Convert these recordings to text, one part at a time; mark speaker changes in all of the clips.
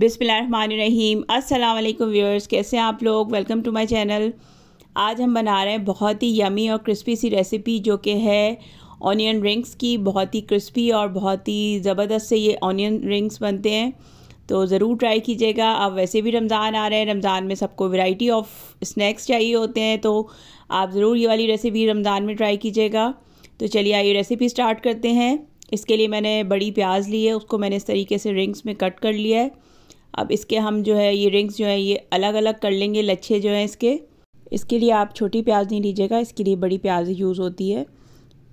Speaker 1: बिसमीम अल्लाम व्यूअर्स कैसे हैं आप लोग वेलकम टू माय चैनल आज हम बना रहे हैं बहुत ही यमी और क्रिस्पी सी रेसिपी जो कि है ऑनियन रिंग्स की बहुत ही क्रिस्पी और बहुत ही ज़बरदस्त से ये ऑनियन रिंग्स बनते हैं तो ज़रूर ट्राई कीजिएगा अब वैसे भी रमज़ान आ रहे हैं रमज़ान में सबको वैरायटी ऑफ स्नैक्स चाहिए होते हैं तो आप ज़रूर ये वाली रेसिपी रमज़ान में ट्राई कीजिएगा तो चलिए आइए रेसिपी स्टार्ट करते हैं इसके लिए मैंने बड़ी प्याज ली है उसको मैंने इस तरीके से रिंग्स में कट कर लिया है अब इसके हम जो है ये रिंग्स जो है ये अलग अलग कर लेंगे लच्छे जो हैं इसके इसके लिए आप छोटी प्याज नहीं लीजिएगा इसके लिए बड़ी प्याज यूज़ होती है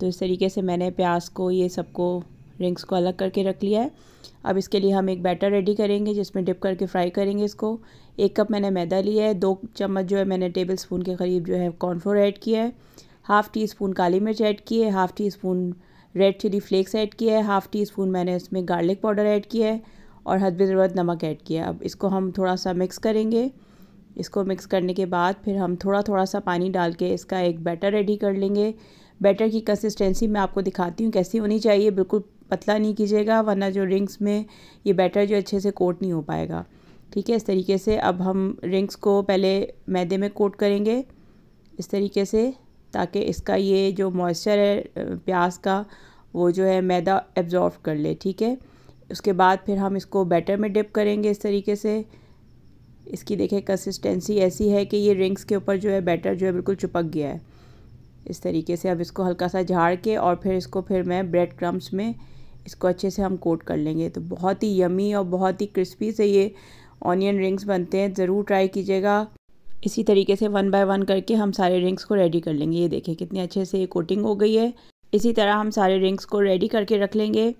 Speaker 1: तो इस तरीके से मैंने प्याज को ये सबको रिंग्स को अलग करके रख लिया है अब इसके लिए हम एक बैटर रेडी करेंगे जिसमें डिप करके फ्राई करेंगे इसको एक कप मैंने मैदा लिया है दो चम्मच जो है मैंने टेबल स्पून के करीब जो है कॉर्नफ्लोर ऐड किया है हाफ़ टी स्पून काली मिर्च ऐड की है half teaspoon red chilli flakes add किया है हाफ़ टी स्पून मैंने इसमें गार्लिक पाउडर ऐड किया है और हद ज़रूरत नमक ऐड किया अब इसको हम थोड़ा सा मिक्स करेंगे इसको मिक्स करने के बाद फिर हम थोड़ा थोड़ा सा पानी डाल के इसका एक बैटर रेडी कर लेंगे बैटर की कंसिस्टेंसी मैं आपको दिखाती हूँ कैसी होनी चाहिए बिल्कुल पतला नहीं कीजिएगा वरना जो रिंग्स में ये बैटर जो अच्छे से कोट नहीं हो पाएगा ठीक है इस तरीके से अब हम रिंग्स को पहले मैदे में कोट करेंगे इस तरीके से ताकि इसका ये जो मॉइस्चर है प्याज का वो जो है मैदा एब्ज़ॉर्व कर ले ठीक है उसके बाद फिर हम इसको बैटर में डिप करेंगे इस तरीके से इसकी देखें कंसिस्टेंसी ऐसी है कि ये रिंग्स के ऊपर जो है बैटर जो है बिल्कुल चिपक गया है इस तरीके से अब इसको हल्का सा झाड़ के और फिर इसको फिर मैं ब्रेड क्रम्स में इसको अच्छे से हम कोट कर लेंगे तो बहुत ही यमी और बहुत ही क्रिस्पी से ये ऑनियन रिंग्स बनते हैं ज़रूर ट्राई कीजिएगा इसी तरीके से वन बाय वन करके हम सारे रिंग्स को रेडी कर लेंगे ये देखें कितने अच्छे से ये कोटिंग हो गई है इसी तरह हम सारे रिंग्स को रेडी करके रख लेंगे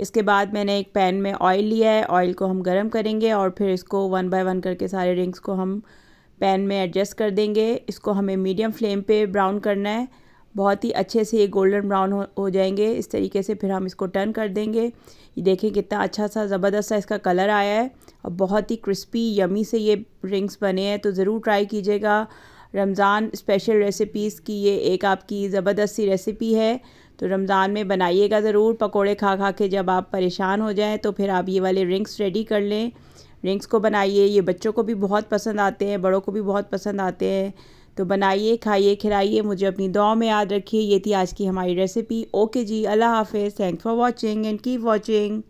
Speaker 1: इसके बाद मैंने एक पैन में ऑयल लिया है ऑयल को हम गर्म करेंगे और फिर इसको वन बाय वन करके सारे रिंग्स को हम पैन में एडजस्ट कर देंगे इसको हमें मीडियम फ्लेम पे ब्राउन करना है बहुत ही अच्छे से ये गोल्डन ब्राउन हो, हो जाएंगे इस तरीके से फिर हम इसको टर्न कर देंगे ये देखें कितना अच्छा सा ज़बरदस्त सा इसका कलर आया है और बहुत ही क्रिस्पी यमी से ये रिंग्स बने हैं तो ज़रूर ट्राई कीजिएगा रमज़ान स्पेशल रेसिपीज़ की ये एक आपकी ज़बरदस्त सी रेसिपी है तो रमज़ान में बनाइएगा ज़रूर पकोड़े खा खा के जब आप परेशान हो जाएं तो फिर आप ये वाले रिंग्स रेडी कर लें रिंग्स को बनाइए ये बच्चों को भी बहुत पसंद आते हैं बड़ों को भी बहुत पसंद आते हैं तो बनाइए खाइए खिलाइए मुझे अपनी दुआ में याद रखिए ये थी आज की हमारी रेसिपी ओके जी अल्लाह हाफिज़ thank for watching and keep watching